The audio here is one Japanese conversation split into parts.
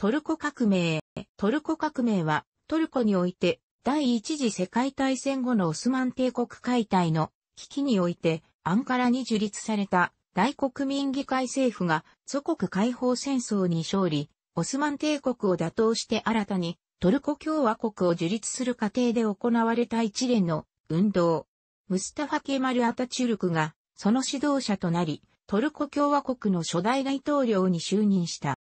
トルコ革命。トルコ革命は、トルコにおいて、第一次世界大戦後のオスマン帝国解体の危機において、アンカラに樹立された大国民議会政府が祖国解放戦争に勝利、オスマン帝国を打倒して新たにトルコ共和国を樹立する過程で行われた一連の運動。ムスタファ・ケマル・アタチュルクがその指導者となり、トルコ共和国の初代大統領に就任した。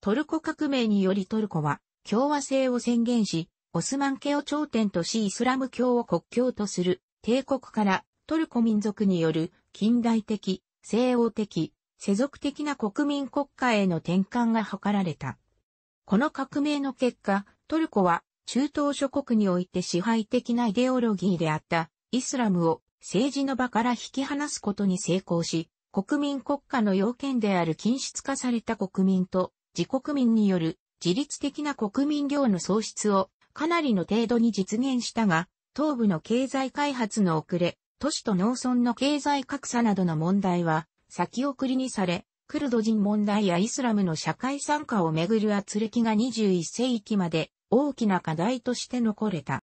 トルコ革命によりトルコは共和制を宣言し、オスマン家を頂点としイスラム教を国教とする帝国からトルコ民族による近代的、西欧的、世俗的な国民国家への転換が図られた。この革命の結果、トルコは中東諸国において支配的なイデオロギーであったイスラムを政治の場から引き離すことに成功し、国民国家の要件である禁止化された国民と自国民による自律的な国民量の創出をかなりの程度に実現したが、東部の経済開発の遅れ、都市と農村の経済格差などの問題は先送りにされ、クルド人問題やイスラムの社会参加をめぐる圧力が21世紀まで大きな課題として残れた。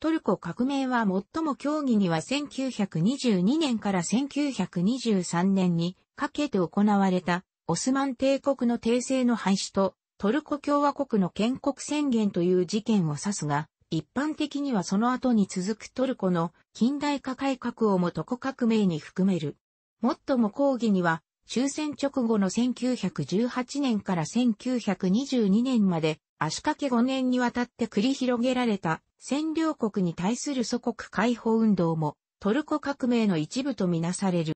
トルコ革命は最も協議には1922年から1923年にかけて行われたオスマン帝国の帝政の廃止と、トルコ共和国の建国宣言という事件を指すが、一般的にはその後に続くトルコの近代化改革をもトコ革命に含める。もっとも抗議には、終戦直後の1918年から1922年まで足掛け5年にわたって繰り広げられた占領国に対する祖国解放運動もトルコ革命の一部とみなされる。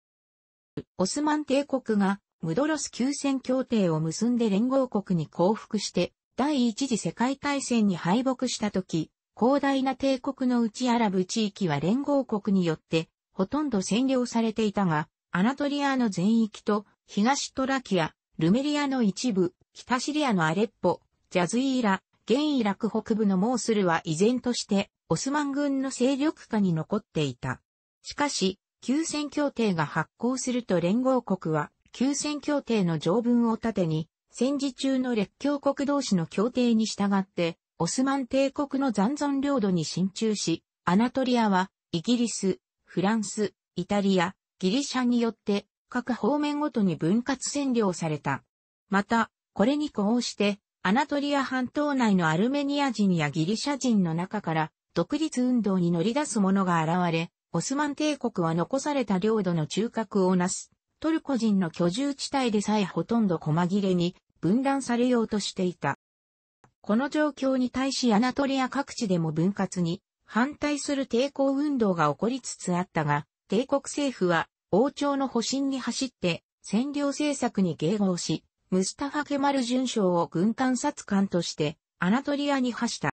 オスマン帝国がムドロス休戦協定を結んで連合国に降伏して、第一次世界大戦に敗北した時、広大な帝国のうちアラブ地域は連合国によって、ほとんど占領されていたが、アナトリアの全域と、東トラキア、ルメリアの一部、北シリアのアレッポ、ジャズイーラ、現イラク北部のモースルは依然として、オスマン軍の勢力下に残っていた。しかし、休戦協定が発行すると連合国は、休戦協定の条文を盾に、戦時中の列強国同士の協定に従って、オスマン帝国の残存領土に進駐し、アナトリアは、イギリス、フランス、イタリア、ギリシャによって、各方面ごとに分割占領された。また、これに呼応して、アナトリア半島内のアルメニア人やギリシャ人の中から、独立運動に乗り出す者が現れ、オスマン帝国は残された領土の中核をなす。トルコ人の居住地帯でさえほとんど細切れに分断されようとしていた。この状況に対しアナトリア各地でも分割に反対する抵抗運動が起こりつつあったが、帝国政府は王朝の保身に走って占領政策に迎合し、ムスタファ・ケマル准将を軍艦察官としてアナトリアに派した。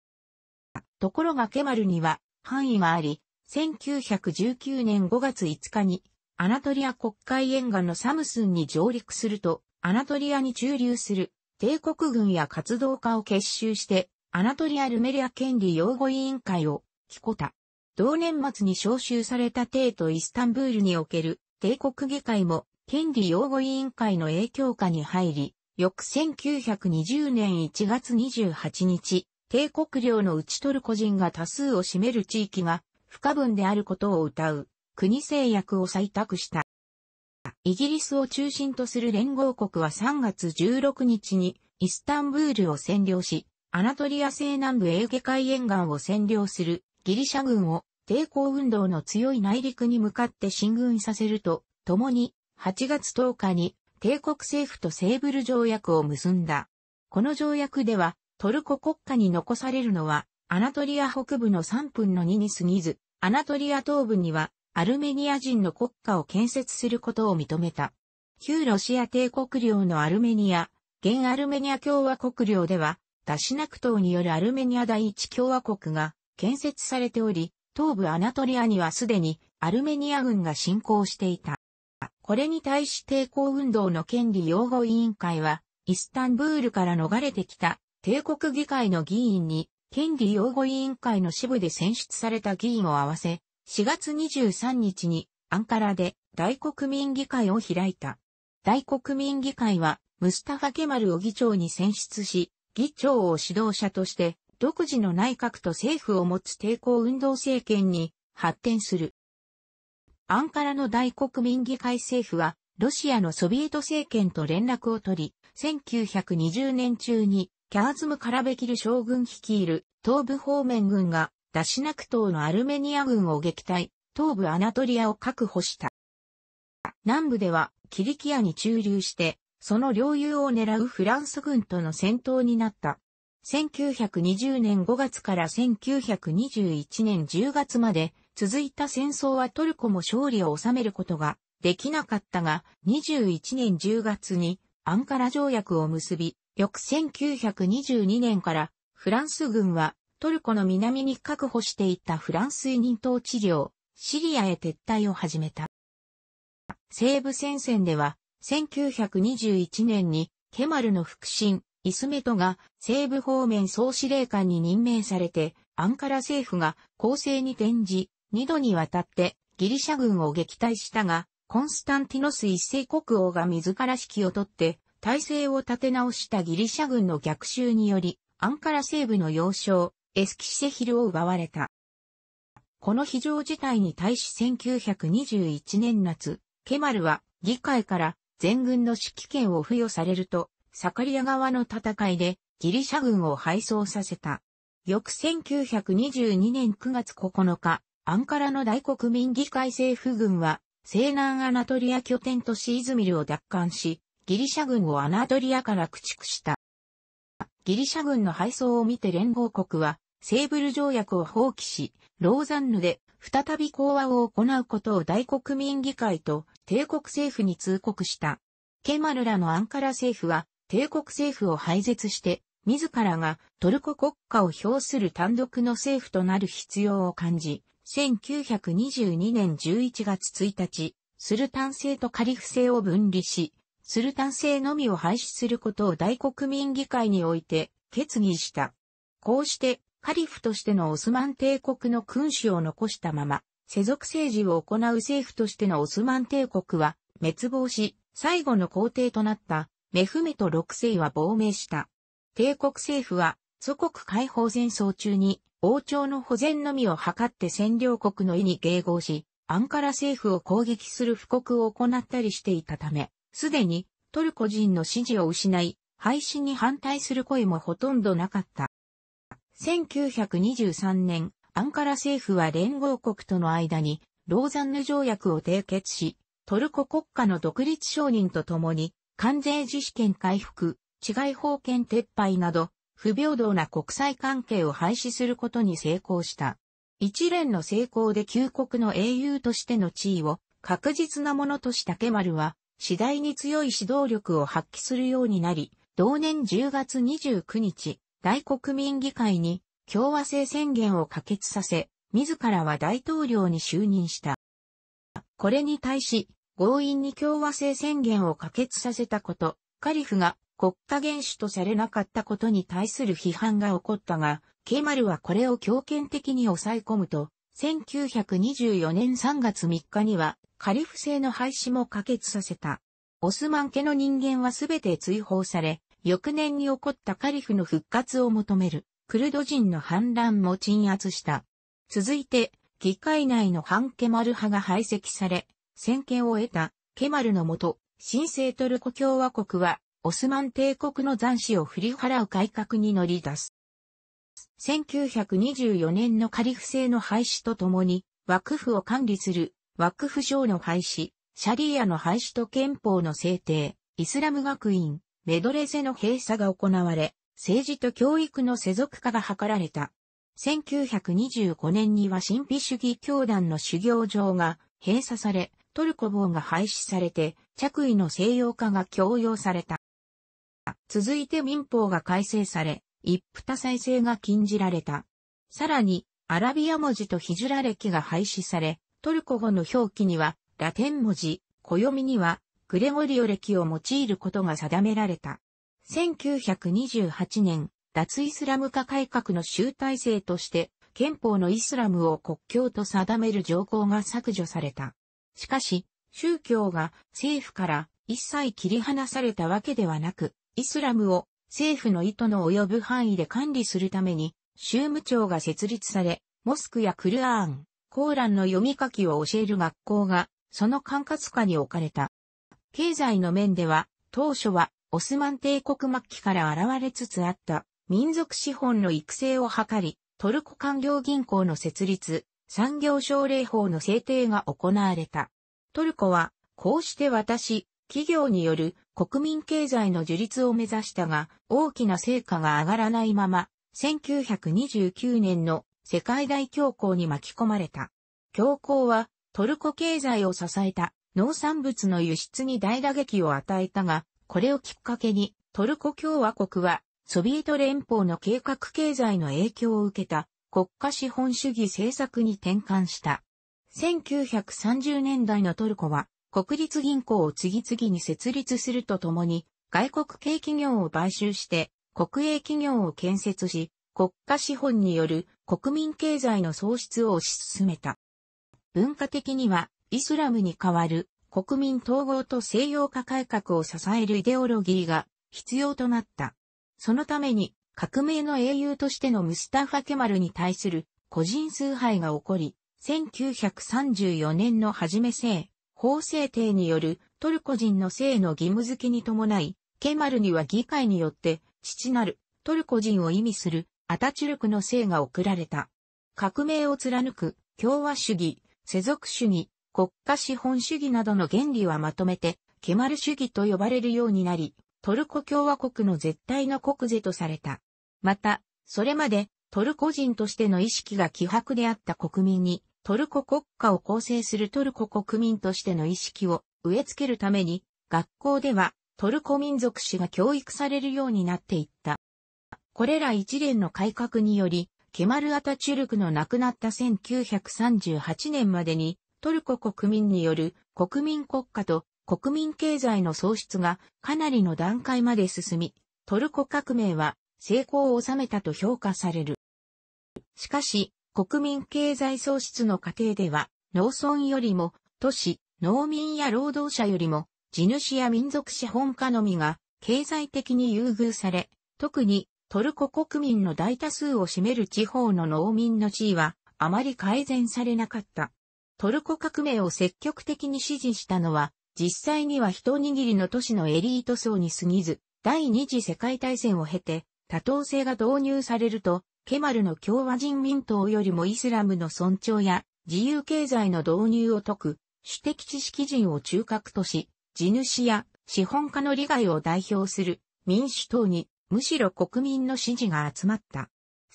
ところがケマルには範囲はあり、1919年5月5日にアナトリア国会沿岸のサムスンに上陸すると、アナトリアに駐留する帝国軍や活動家を結集して、アナトリア・ルメリア権利擁護委員会を、キコタ。同年末に招集された帝都イスタンブールにおける帝国議会も権利擁護委員会の影響下に入り、翌1920年1月28日、帝国領のちトルコ人が多数を占める地域が不可分であることを謳う。国制約を採択した。イギリスを中心とする連合国は3月16日にイスタンブールを占領し、アナトリア西南部エーゲ海沿岸を占領するギリシャ軍を抵抗運動の強い内陸に向かって進軍させると、共に8月10日に帝国政府とセーブル条約を結んだ。この条約ではトルコ国家に残されるのはアナトリア北部の3分の2に過ぎず、アナトリア東部にはアルメニア人の国家を建設することを認めた。旧ロシア帝国領のアルメニア、現アルメニア共和国領では、ダシナク島によるアルメニア第一共和国が建設されており、東部アナトリアにはすでにアルメニア軍が侵攻していた。これに対し抵抗運動の権利擁護委員会は、イスタンブールから逃れてきた帝国議会の議員に、権利擁護委員会の支部で選出された議員を合わせ、4月23日にアンカラで大国民議会を開いた。大国民議会はムスタファ・ケマルを議長に選出し、議長を指導者として独自の内閣と政府を持つ抵抗運動政権に発展する。アンカラの大国民議会政府は、ロシアのソビエト政権と連絡を取り、1920年中にキャーズム・カラベキル将軍率いる東部方面軍がダシナク島のアルメニア軍を撃退、東部アナトリアを確保した。南部ではキリキアに駐留して、その領有を狙うフランス軍との戦闘になった。1920年5月から1921年10月まで続いた戦争はトルコも勝利を収めることができなかったが、21年10月にアンカラ条約を結び、翌1922年からフランス軍はトルコの南に確保していたフランス民統治領、シリアへ撤退を始めた。西部戦線では、1921年にケマルの腹心、イスメトが西部方面総司令官に任命されて、アンカラ政府が攻勢に転じ、二度にわたってギリシャ軍を撃退したが、コンスタンティノス一世国王が自ら指揮を取って、体制を立て直したギリシャ軍の逆襲により、アンカラ西部の要衝、エスキシェヒルを奪われた。この非常事態に対し1921年夏、ケマルは議会から全軍の指揮権を付与されると、サカリア側の戦いでギリシャ軍を敗走させた。翌1922年9月9日、アンカラの大国民議会政府軍は西南アナトリア拠点とシーズミルを奪還し、ギリシャ軍をアナトリアから駆逐した。ギリシャ軍の敗走を見て連合国はセーブル条約を放棄し、ローザンヌで再び講和を行うことを大国民議会と帝国政府に通告した。ケマルらのアンカラ政府は帝国政府を廃絶して、自らがトルコ国家を表する単独の政府となる必要を感じ、1922年11月1日、スルタン制とカリフ制を分離し、スルタン制のみを廃止することを大国民議会において決議した。こうしてカリフとしてのオスマン帝国の君主を残したまま、世俗政治を行う政府としてのオスマン帝国は滅亡し、最後の皇帝となったメフメト6世は亡命した。帝国政府は祖国解放戦争中に王朝の保全のみを図って占領国の意に迎合し、アンカラ政府を攻撃する布告を行ったりしていたため、すでにトルコ人の支持を失い、廃止に反対する声もほとんどなかった。1923年、アンカラ政府は連合国との間に、ローザンヌ条約を締結し、トルコ国家の独立承認とともに、関税自主権回復、治外法権撤廃など、不平等な国際関係を廃止することに成功した。一連の成功で旧国の英雄としての地位を確実なものとしたケマルは、次第に強い指導力を発揮するようになり、同年10月29日、大国民議会に共和制宣言を可決させ、自らは大統領に就任した。これに対し、強引に共和制宣言を可決させたこと、カリフが国家元首とされなかったことに対する批判が起こったが、ケマルはこれを強権的に抑え込むと、1924年3月3日にはカリフ制の廃止も可決させた。オスマン家の人間はすべて追放され、翌年に起こったカリフの復活を求める、クルド人の反乱も鎮圧した。続いて、議会内の反ケマル派が排斥され、先見を得たケマルのもと、新生トルコ共和国は、オスマン帝国の残死を振り払う改革に乗り出す。1924年のカリフ制の廃止とともに、枠府を管理する、枠府省の廃止、シャリーアの廃止と憲法の制定、イスラム学院、メドレゼの閉鎖が行われ、政治と教育の世俗化が図られた。1925年には神秘主義教団の修行場が閉鎖され、トルコ棒が廃止されて、着衣の西洋化が強要された。続いて民法が改正され、一夫多妻制が禁じられた。さらに、アラビア文字とヒジュラ歴が廃止され、トルコ語の表記には、ラテン文字、暦には、グレゴリオ歴を用いることが定められた。1928年、脱イスラム化改革の集大成として、憲法のイスラムを国教と定める条項が削除された。しかし、宗教が政府から一切切り離されたわけではなく、イスラムを政府の意図の及ぶ範囲で管理するために、州務庁が設立され、モスクやクルアーン、コーランの読み書きを教える学校が、その管轄下に置かれた。経済の面では、当初はオスマン帝国末期から現れつつあった民族資本の育成を図り、トルコ官僚銀行の設立、産業奨励法の制定が行われた。トルコは、こうして私、企業による国民経済の樹立を目指したが、大きな成果が上がらないまま、1929年の世界大恐慌に巻き込まれた。恐慌はトルコ経済を支えた農産物の輸出に大打撃を与えたが、これをきっかけにトルコ共和国はソビエト連邦の計画経済の影響を受けた国家資本主義政策に転換した。1930年代のトルコは国立銀行を次々に設立するとともに外国系企業を買収して国営企業を建設し国家資本による国民経済の創出を推し進めた。文化的にはイスラムに代わる国民統合と西洋化改革を支えるイデオロギーが必要となった。そのために革命の英雄としてのムスタファ・ケマルに対する個人崇拝が起こり、1934年の初め性、法制定によるトルコ人の性の義務付けに伴い、ケマルには議会によって父なるトルコ人を意味するアタチュルクの性が贈られた。革命を貫く共和主義、世俗主義、国家資本主義などの原理はまとめて、ケマル主義と呼ばれるようになり、トルコ共和国の絶対の国是とされた。また、それまでトルコ人としての意識が希薄であった国民に、トルコ国家を構成するトルコ国民としての意識を植え付けるために、学校ではトルコ民族史が教育されるようになっていった。これら一連の改革により、ケマル・アタチュルクの亡くなった1938年までに、トルコ国民による国民国家と国民経済の創出がかなりの段階まで進み、トルコ革命は成功を収めたと評価される。しかし、国民経済創出の過程では、農村よりも都市、農民や労働者よりも、地主や民族資本家のみが経済的に優遇され、特にトルコ国民の大多数を占める地方の農民の地位はあまり改善されなかった。トルコ革命を積極的に支持したのは、実際には一握りの都市のエリート層に過ぎず、第二次世界大戦を経て、多党制が導入されると、ケマルの共和人民党よりもイスラムの尊重や自由経済の導入を説く、主的知識人を中核とし、地主や資本家の利害を代表する民主党にむしろ国民の支持が集まった。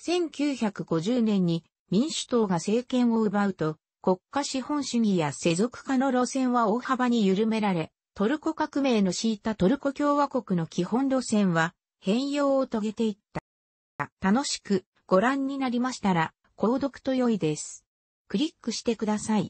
1950年に民主党が政権を奪うと、国家資本主義や世俗化の路線は大幅に緩められ、トルコ革命の敷いたトルコ共和国の基本路線は変容を遂げていった。楽しくご覧になりましたら、購読と良いです。クリックしてください。